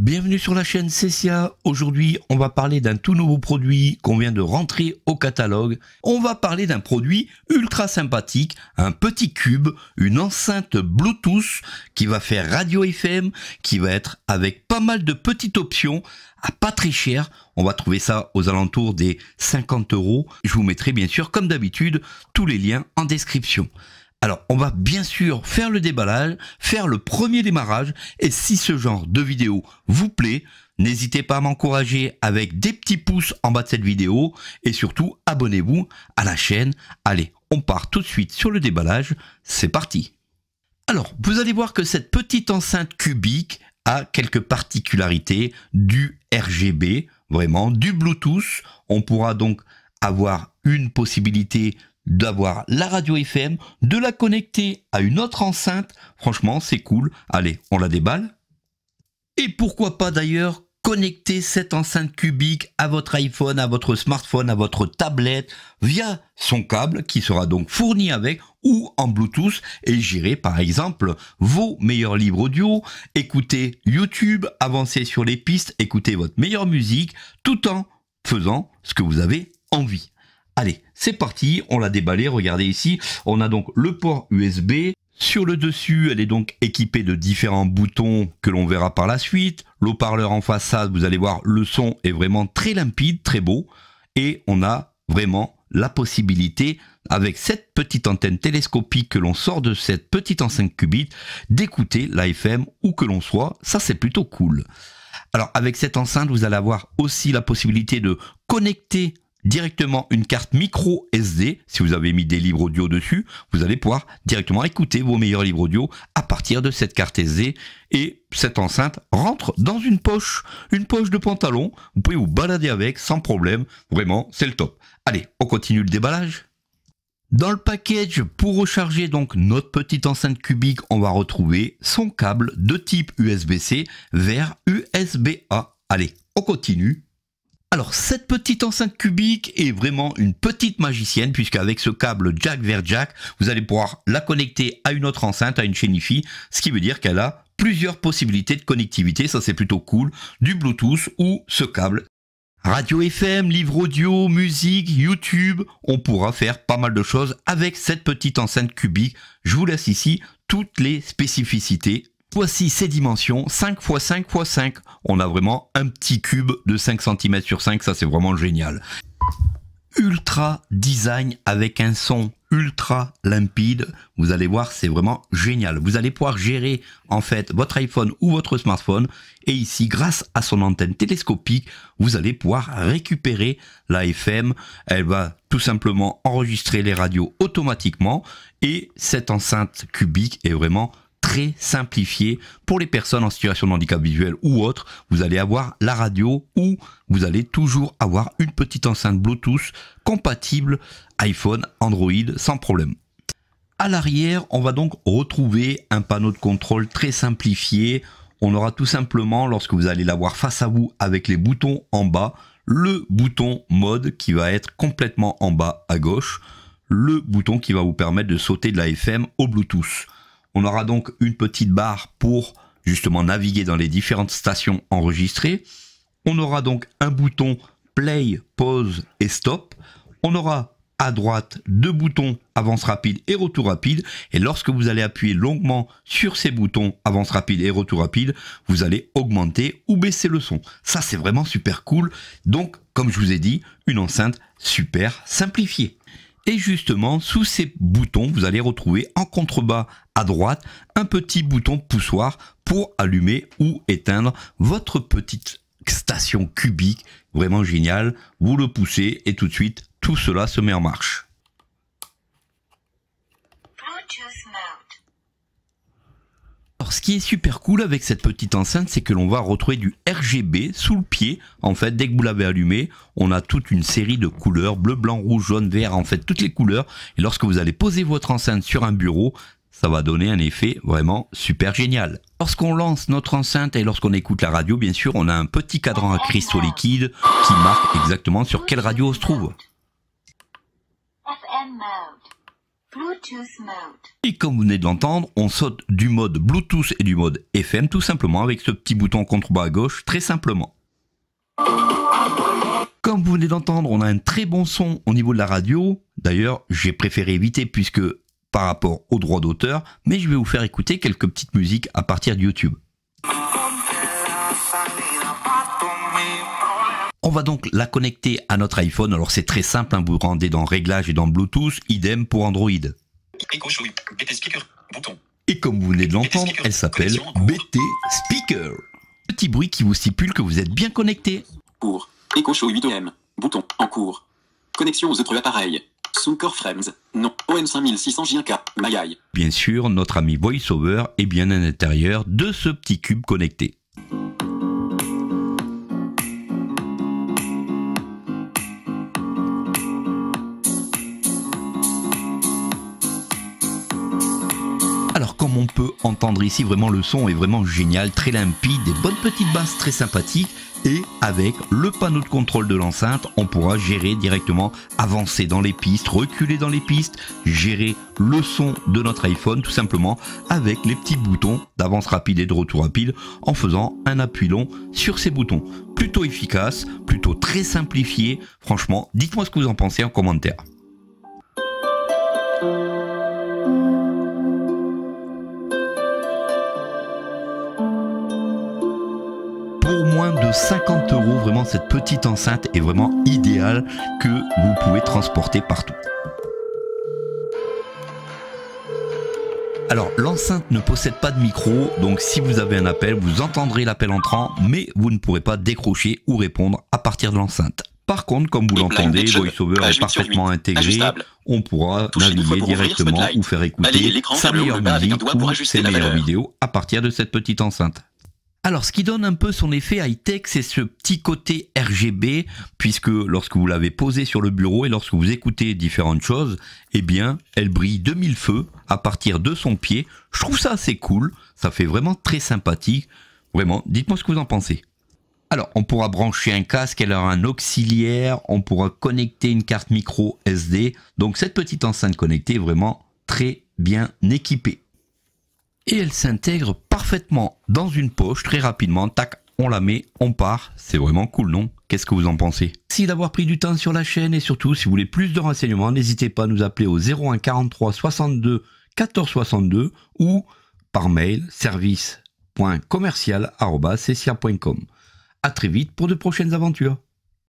Bienvenue sur la chaîne Cessia. Aujourd'hui, on va parler d'un tout nouveau produit qu'on vient de rentrer au catalogue. On va parler d'un produit ultra sympathique, un petit cube, une enceinte Bluetooth qui va faire radio FM, qui va être avec pas mal de petites options à pas très cher. On va trouver ça aux alentours des 50 euros. Je vous mettrai bien sûr, comme d'habitude, tous les liens en description. Alors, on va bien sûr faire le déballage, faire le premier démarrage, et si ce genre de vidéo vous plaît, n'hésitez pas à m'encourager avec des petits pouces en bas de cette vidéo, et surtout, abonnez-vous à la chaîne. Allez, on part tout de suite sur le déballage, c'est parti Alors, vous allez voir que cette petite enceinte cubique a quelques particularités du RGB, vraiment, du Bluetooth. On pourra donc avoir une possibilité d'avoir la radio FM, de la connecter à une autre enceinte. Franchement, c'est cool. Allez, on la déballe. Et pourquoi pas d'ailleurs connecter cette enceinte cubique à votre iPhone, à votre smartphone, à votre tablette via son câble qui sera donc fourni avec ou en Bluetooth et gérer par exemple vos meilleurs livres audio, écouter YouTube, avancer sur les pistes, écouter votre meilleure musique tout en faisant ce que vous avez envie. Allez, c'est parti, on l'a déballé, regardez ici, on a donc le port USB. Sur le dessus, elle est donc équipée de différents boutons que l'on verra par la suite. L'eau-parleur en façade, vous allez voir, le son est vraiment très limpide, très beau. Et on a vraiment la possibilité, avec cette petite antenne télescopique que l'on sort de cette petite enceinte qubit, d'écouter l'AFM où que l'on soit. Ça, c'est plutôt cool. Alors, avec cette enceinte, vous allez avoir aussi la possibilité de connecter directement une carte micro SD. Si vous avez mis des livres audio dessus, vous allez pouvoir directement écouter vos meilleurs livres audio à partir de cette carte SD. Et cette enceinte rentre dans une poche, une poche de pantalon. Vous pouvez vous balader avec sans problème. Vraiment, c'est le top. Allez, on continue le déballage. Dans le package, pour recharger donc notre petite enceinte cubique, on va retrouver son câble de type USB-C vers USB-A. Allez, on continue alors cette petite enceinte cubique est vraiment une petite magicienne puisqu'avec ce câble jack vers jack, vous allez pouvoir la connecter à une autre enceinte, à une chaîne IFI, ce qui veut dire qu'elle a plusieurs possibilités de connectivité, ça c'est plutôt cool, du Bluetooth ou ce câble. Radio FM, livre audio, musique, YouTube, on pourra faire pas mal de choses avec cette petite enceinte cubique. Je vous laisse ici toutes les spécificités Voici ses dimensions, 5 x 5 x 5. On a vraiment un petit cube de 5 cm sur 5, ça c'est vraiment génial. Ultra design avec un son ultra limpide. Vous allez voir, c'est vraiment génial. Vous allez pouvoir gérer en fait votre iPhone ou votre smartphone. Et ici, grâce à son antenne télescopique, vous allez pouvoir récupérer la FM. Elle va tout simplement enregistrer les radios automatiquement. Et cette enceinte cubique est vraiment très simplifié pour les personnes en situation de handicap visuel ou autre. Vous allez avoir la radio ou vous allez toujours avoir une petite enceinte Bluetooth compatible iPhone, Android sans problème. À l'arrière, on va donc retrouver un panneau de contrôle très simplifié. On aura tout simplement, lorsque vous allez l'avoir face à vous avec les boutons en bas, le bouton mode qui va être complètement en bas à gauche, le bouton qui va vous permettre de sauter de la FM au Bluetooth. On aura donc une petite barre pour justement naviguer dans les différentes stations enregistrées. On aura donc un bouton play, pause et stop. On aura à droite deux boutons avance rapide et retour rapide. Et lorsque vous allez appuyer longuement sur ces boutons avance rapide et retour rapide, vous allez augmenter ou baisser le son. Ça, c'est vraiment super cool. Donc, comme je vous ai dit, une enceinte super simplifiée. Et justement, sous ces boutons, vous allez retrouver en contrebas à droite un petit bouton poussoir pour allumer ou éteindre votre petite station cubique. Vraiment génial. Vous le poussez et tout de suite, tout cela se met en marche qui est super cool avec cette petite enceinte, c'est que l'on va retrouver du RGB sous le pied. En fait, dès que vous l'avez allumé, on a toute une série de couleurs, bleu, blanc, rouge, jaune, vert, en fait, toutes les couleurs. Et lorsque vous allez poser votre enceinte sur un bureau, ça va donner un effet vraiment super génial. Lorsqu'on lance notre enceinte et lorsqu'on écoute la radio, bien sûr, on a un petit cadran à cristaux liquides qui marque exactement sur quelle radio on se trouve. Et comme vous venez de l'entendre, on saute du mode Bluetooth et du mode FM tout simplement avec ce petit bouton contre bas à gauche, très simplement. Comme vous venez d'entendre, on a un très bon son au niveau de la radio. D'ailleurs, j'ai préféré éviter puisque par rapport aux droits d'auteur, mais je vais vous faire écouter quelques petites musiques à partir de YouTube. On va donc la connecter à notre iPhone. Alors c'est très simple, hein. vous rendez dans Réglages et dans Bluetooth, idem pour Android. Et comme vous venez de l'entendre, elle s'appelle BT Speaker. Petit bruit qui vous stipule que vous êtes bien connecté. bouton en cours. Connexion aux autres appareils. non, 5600 Bien sûr, notre ami VoiceOver est bien à l'intérieur de ce petit cube connecté. on peut entendre ici, vraiment le son est vraiment génial, très limpide, des bonnes petites basses très sympathiques. Et avec le panneau de contrôle de l'enceinte, on pourra gérer directement, avancer dans les pistes, reculer dans les pistes, gérer le son de notre iPhone tout simplement avec les petits boutons d'avance rapide et de retour rapide en faisant un appui long sur ces boutons. Plutôt efficace, plutôt très simplifié. Franchement, dites-moi ce que vous en pensez en commentaire. 50 euros. Vraiment, cette petite enceinte est vraiment idéale que vous pouvez transporter partout. Alors l'enceinte ne possède pas de micro, donc si vous avez un appel, vous entendrez l'appel entrant, mais vous ne pourrez pas décrocher ou répondre à partir de l'enceinte. Par contre, comme vous l'entendez, VoiceOver est parfaitement intégré. On pourra naviguer directement ou faire écouter sa meilleure musique ou ses meilleures vidéos à partir de cette petite enceinte. Alors, ce qui donne un peu son effet high-tech, c'est ce petit côté RGB, puisque lorsque vous l'avez posé sur le bureau et lorsque vous écoutez différentes choses, eh bien, elle brille 2000 feux à partir de son pied. Je trouve ça assez cool, ça fait vraiment très sympathique. Vraiment, dites-moi ce que vous en pensez. Alors, on pourra brancher un casque, elle aura un auxiliaire, on pourra connecter une carte micro SD. Donc, cette petite enceinte connectée est vraiment très bien équipée et elle s'intègre parfaitement dans une poche très rapidement. Tac, on la met, on part. C'est vraiment cool, non Qu'est-ce que vous en pensez Merci d'avoir pris du temps sur la chaîne et surtout, si vous voulez plus de renseignements, n'hésitez pas à nous appeler au 01 43 62 14 62 ou par mail service.commercial.com. À très vite pour de prochaines aventures.